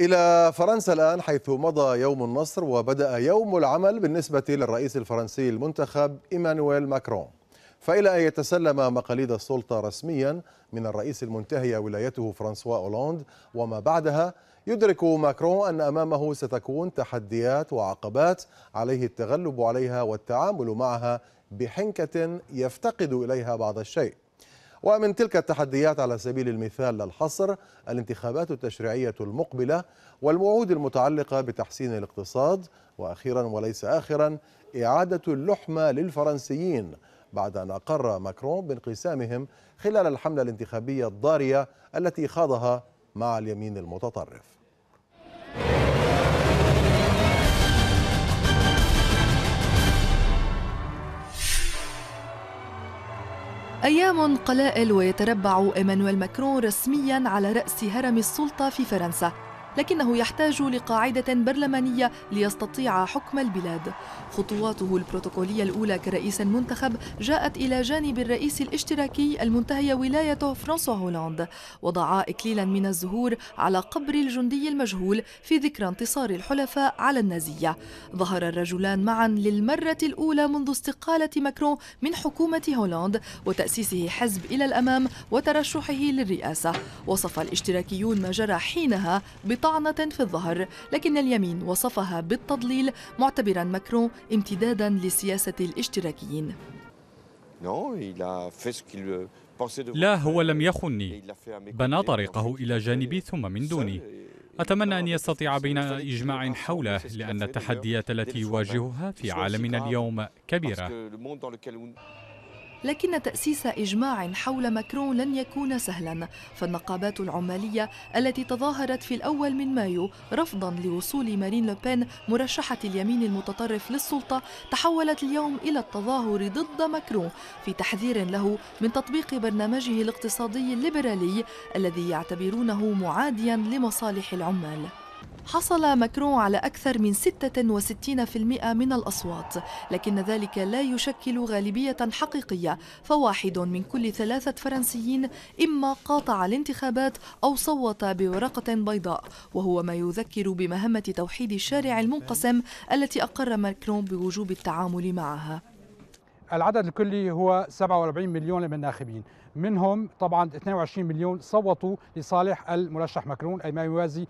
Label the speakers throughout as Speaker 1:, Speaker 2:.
Speaker 1: إلى فرنسا الآن حيث مضى يوم النصر وبدأ يوم العمل بالنسبة للرئيس الفرنسي المنتخب إيمانويل ماكرون فإلى أن يتسلم مقاليد السلطة رسميا من الرئيس المنتهي ولايته فرانسوا أولوند وما بعدها يدرك ماكرون أن أمامه ستكون تحديات وعقبات عليه التغلب عليها والتعامل معها بحنكة يفتقد إليها بعض الشيء ومن تلك التحديات على سبيل المثال للحصر الانتخابات التشريعية المقبلة والوعود المتعلقة بتحسين الاقتصاد وأخيرا وليس آخرا إعادة اللحمة للفرنسيين بعد أن أقر ماكرون بانقسامهم خلال الحملة الانتخابية الضارية التي خاضها مع اليمين المتطرف
Speaker 2: أيام قلائل ويتربع إيمانويل ماكرون رسميا على رأس هرم السلطة في فرنسا لكنه يحتاج لقاعدة برلمانية ليستطيع حكم البلاد خطواته البروتوكولية الأولى كرئيس منتخب جاءت إلى جانب الرئيس الاشتراكي المنتهي ولايته فرانسوا هولاند وضعا إكليلا من الزهور على قبر الجندي المجهول في ذكرى انتصار الحلفاء على النازية ظهر الرجلان معا للمرة الأولى منذ استقالة ماكرون من حكومة هولاند وتأسيسه حزب إلى الأمام وترشحه للرئاسة وصف الاشتراكيون ما جرى حينها بطريقة طعنة في الظهر لكن اليمين وصفها بالتضليل معتبرا ماكرون امتدادا لسياسة الاشتراكيين
Speaker 3: لا هو لم يخني بنى طريقه إلى جانبي ثم من دوني أتمنى أن يستطيع بناء إجماع حوله لأن التحديات التي يواجهها في عالمنا اليوم كبيرة
Speaker 2: لكن تأسيس إجماع حول ماكرون لن يكون سهلا فالنقابات العمالية التي تظاهرت في الأول من مايو رفضا لوصول مارين لوبين مرشحة اليمين المتطرف للسلطة تحولت اليوم إلى التظاهر ضد ماكرون في تحذير له من تطبيق برنامجه الاقتصادي الليبرالي الذي يعتبرونه معاديا لمصالح العمال حصل ماكرون على أكثر من 66% من الأصوات لكن ذلك لا يشكل غالبية حقيقية فواحد من كل ثلاثة فرنسيين إما قاطع الانتخابات أو صوت بورقة بيضاء وهو ما يذكر بمهمة توحيد الشارع المنقسم التي أقر ماكرون بوجوب التعامل معها
Speaker 3: العدد الكلي هو 47 مليون من الناخبين منهم طبعا 22 مليون صوتوا لصالح المرشح مكرون اي ما يوازي 43%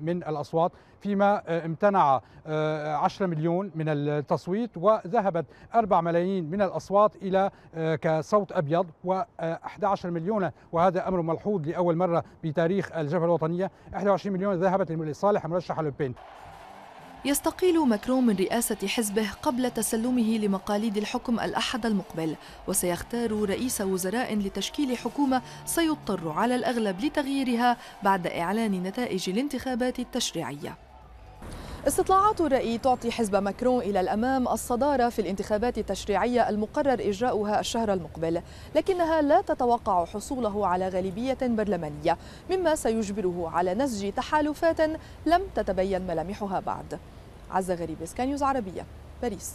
Speaker 3: من الاصوات فيما آه، امتنع 10 آه، مليون من التصويت وذهبت 4 ملايين من الاصوات الى آه، كصوت ابيض و11 مليون وهذا امر ملحوظ لاول مره بتاريخ الجبهه الوطنيه 21 مليون ذهبت لصالح مرشح لوبين
Speaker 2: يستقيل ماكرون من رئاسة حزبه قبل تسلمه لمقاليد الحكم الأحد المقبل وسيختار رئيس وزراء لتشكيل حكومة سيضطر على الأغلب لتغييرها بعد إعلان نتائج الانتخابات التشريعية استطلاعات الرأي تعطي حزب ماكرون إلى الأمام الصدارة في الانتخابات التشريعية المقرر إجراؤها الشهر المقبل لكنها لا تتوقع حصوله على غالبية برلمانية مما سيجبره على نسج تحالفات لم تتبين ملامحها بعد عز غريب سكانيوز عربية باريس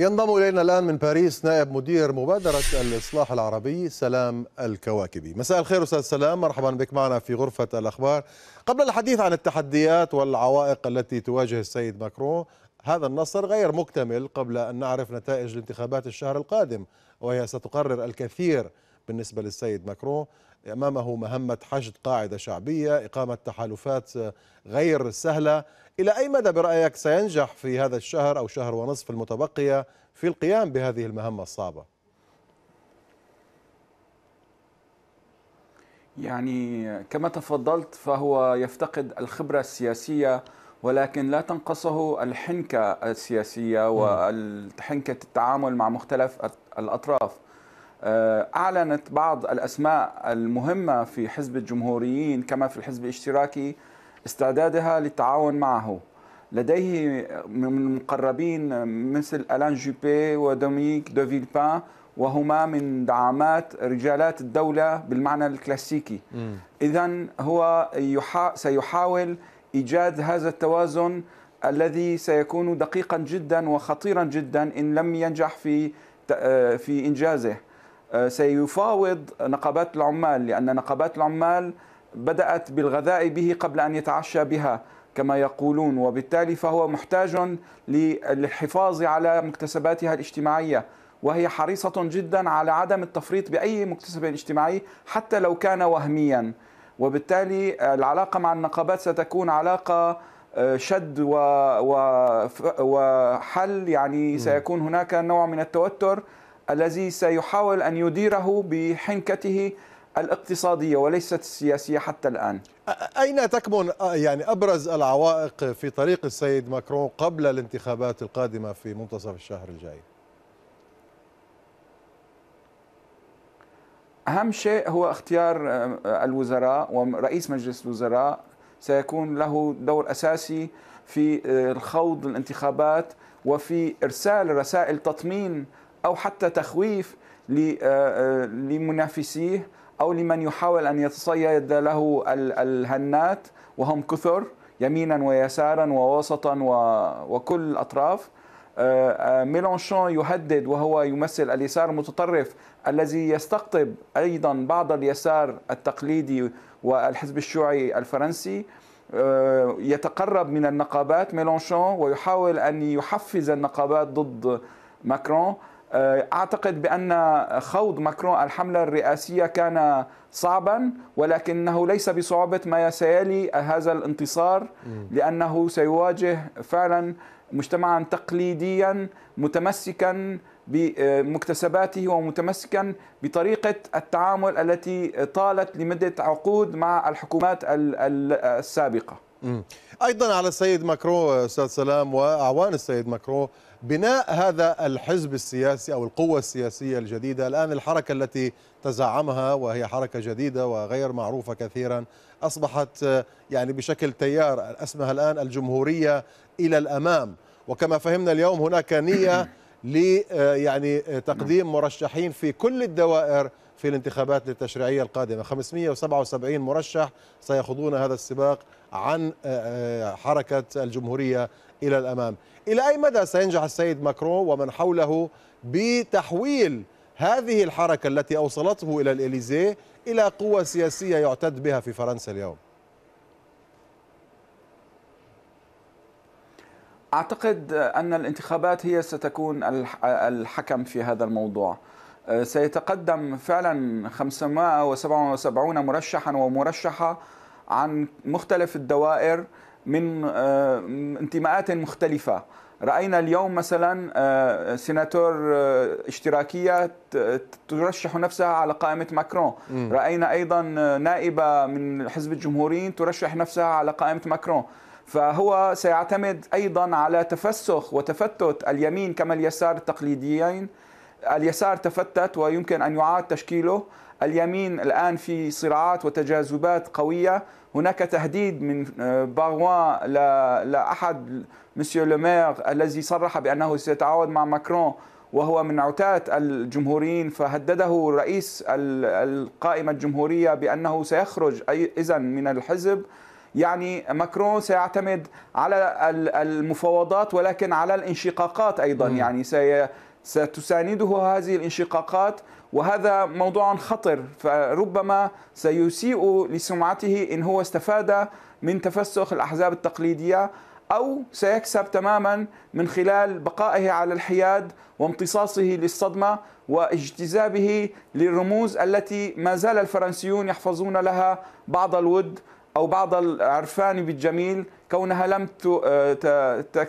Speaker 1: ينضم الينا الان من باريس نائب مدير مبادره الاصلاح العربي سلام الكواكبي. مساء الخير استاذ سلام، مرحبا بك معنا في غرفه الاخبار. قبل الحديث عن التحديات والعوائق التي تواجه السيد ماكرون، هذا النصر غير مكتمل قبل ان نعرف نتائج الانتخابات الشهر القادم وهي ستقرر الكثير بالنسبة للسيد ماكرون أمامه مهمة حشد قاعدة شعبية إقامة تحالفات غير سهلة إلى أي مدى برأيك سينجح في هذا الشهر أو شهر ونصف المتبقية في القيام بهذه المهمة الصعبة
Speaker 3: يعني كما تفضلت فهو يفتقد الخبرة السياسية ولكن لا تنقصه الحنكة السياسية وحنكة التعامل مع مختلف الأطراف آه، أعلنت بعض الأسماء المهمة في حزب الجمهوريين كما في الحزب الاشتراكي استعدادها للتعاون معه لديه من مقربين مثل ألان جوبي ودومينيك دوفيلبان وهما من دعامات رجالات الدولة بالمعنى الكلاسيكي إذا هو يحا سيحاول إيجاد هذا التوازن الذي سيكون دقيقا جدا وخطيرا جدا إن لم ينجح في آه، في إنجازه آه، سيفاوض نقابات العمال لأن نقابات العمال بدأت بالغذاء به قبل أن يتعشى بها كما يقولون وبالتالي فهو محتاج للحفاظ على مكتسباتها الاجتماعية وهي حريصة جدا على عدم التفريط بأي مكتسب اجتماعي حتى لو كان وهميا وبالتالي آه، العلاقة مع النقابات ستكون علاقة آه، شد و... و... وحل يعني سيكون هناك نوع من التوتر الذي سيحاول أن يديره بحنكته الاقتصادية وليست السياسية حتى الآن
Speaker 1: أين تكمن يعني أبرز العوائق في طريق السيد ماكرون قبل الانتخابات القادمة في منتصف الشهر الجاي؟
Speaker 3: أهم شيء هو اختيار الوزراء ورئيس مجلس الوزراء سيكون له دور أساسي في الخوض الانتخابات وفي إرسال رسائل تطمين أو حتى تخويف آه، آه، لمنافسيه أو لمن يحاول أن يتصيد له الهنات وهم كثر يمينا ويسارا ووسطا وكل الأطراف آه، ميلانشون يهدد وهو يمثل اليسار المتطرف الذي يستقطب ايضا بعض اليسار التقليدي والحزب الشيوعي الفرنسي يتقرب من النقابات ميلانشون ويحاول ان يحفز النقابات ضد ماكرون آه، اعتقد بان خوض ماكرون الحمله الرئاسيه كان صعبا ولكنه ليس بصعوبه ما سيلي هذا الانتصار لانه سيواجه فعلا مجتمعا تقليديا متمسكا بمكتسباته آه، ومتمسكا بطريقة التعامل التي طالت لمدة عقود مع الحكومات السابقة
Speaker 1: ايضا على السيد ماكرو استاذ سلام واعوان السيد ماكرو بناء هذا الحزب السياسي او القوه السياسيه الجديده الان الحركه التي تزعمها وهي حركه جديده وغير معروفه كثيرا اصبحت يعني بشكل تيار اسمها الان الجمهوريه الى الامام وكما فهمنا اليوم هناك نيه ل آه، يعني آه، تقديم مرشحين في كل الدوائر في الانتخابات التشريعية القادمة 577 مرشح سيخوضون هذا السباق عن آه، آه، حركة الجمهورية إلى الأمام إلى أي مدى سينجح السيد ماكرون ومن حوله بتحويل هذه الحركة التي أوصلته إلى الإليزيه إلى قوة سياسية يعتد بها في فرنسا اليوم
Speaker 3: أعتقد أن الانتخابات هي ستكون الحكم في هذا الموضوع آه، سيتقدم فعلا 577 مرشحا ومرشحة عن مختلف الدوائر من آه، انتماءات مختلفة رأينا اليوم مثلا آه، سيناتور اشتراكية ترشح نفسها على قائمة ماكرون م. رأينا أيضا نائبة من حزب الجمهوريين ترشح نفسها على قائمة ماكرون فهو سيعتمد أيضا على تفسخ وتفتت اليمين كما اليسار التقليديين اليسار تفتت ويمكن أن يعاد تشكيله اليمين الآن في صراعات وتجاذبات قوية هناك تهديد من آه، باغوان لأحد مسيو لومير الذي صرح بأنه سيتعاون مع ماكرون وهو من عتاة الجمهوريين فهدده رئيس القائمة الجمهورية بأنه سيخرج إذا من الحزب يعني ماكرون سيعتمد على المفاوضات ولكن على الانشقاقات أيضا يعني سي ستسانده هذه الانشقاقات وهذا موضوع خطر فربما سيسيء لسمعته إن هو استفاد من تفسخ الأحزاب التقليدية أو سيكسب تماما من خلال بقائه على الحياد وامتصاصه للصدمة واجتذابه للرموز التي ما زال الفرنسيون يحفظون لها بعض الود أو بعض العرفان بالجميل كونها لم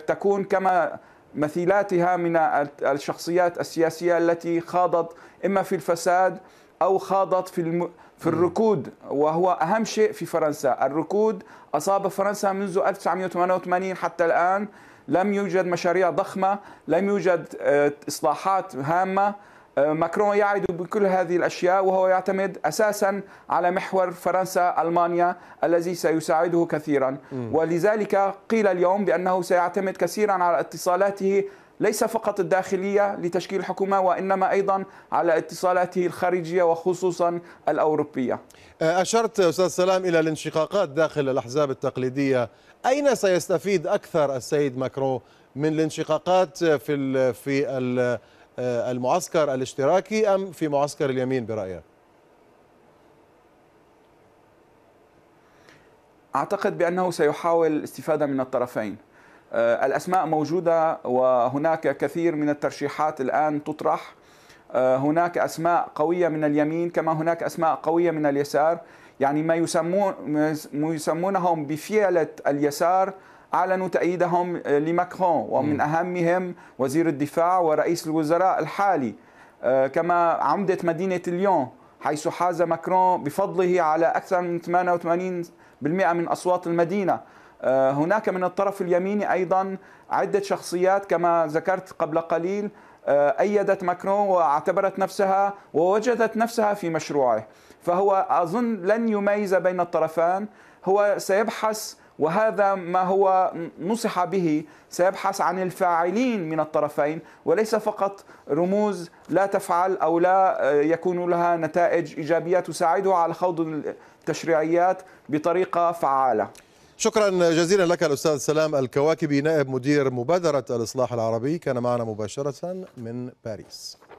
Speaker 3: تكون كما مثيلاتها من الشخصيات السياسية التي خاضت إما في الفساد أو خاضت في الم... في الركود وهو أهم شيء في فرنسا الركود أصاب فرنسا منذ 1988 حتى الآن لم يوجد مشاريع ضخمة لم يوجد آه، إصلاحات هامة أه، ماكرون يعد بكل هذه الاشياء وهو يعتمد اساسا على محور فرنسا المانيا الذي سيساعده كثيرا ولذلك قيل اليوم بانه سيعتمد كثيرا على اتصالاته ليس فقط الداخلية لتشكيل الحكومة وإنما أيضا على اتصالاته الخارجية وخصوصا الأوروبية
Speaker 1: أه، أشرت أستاذ سلام إلى الانشقاقات داخل الأحزاب التقليدية أين سيستفيد أكثر السيد ماكرون من الانشقاقات في في آه، المعسكر الاشتراكي أم في معسكر اليمين برأيك؟
Speaker 3: أعتقد بأنه سيحاول الاستفادة من الطرفين آه، الأسماء موجودة وهناك كثير من الترشيحات الآن تطرح آه، هناك أسماء قوية من اليمين كما هناك أسماء قوية من اليسار يعني ما يسمون يسمونهم بفعلة اليسار أعلنوا تأييدهم لماكرون ومن أهمهم وزير الدفاع ورئيس الوزراء الحالي آه، كما عمدة مدينة ليون حيث حاز ماكرون بفضله على أكثر من 88% من أصوات المدينة آه، هناك من الطرف اليميني أيضا عدة شخصيات كما ذكرت قبل قليل آه، أيدت ماكرون واعتبرت نفسها ووجدت نفسها في مشروعه فهو أظن لن يميز بين الطرفان هو سيبحث وهذا ما هو نصح به سيبحث عن الفاعلين من الطرفين وليس فقط رموز لا تفعل أو لا آه، يكون لها نتائج إيجابية تساعده على خوض التشريعيات بطريقة فعالة
Speaker 1: شكرا جزيلا لك الأستاذ سلام الكواكبي نائب مدير مبادرة الإصلاح العربي كان معنا مباشرة من باريس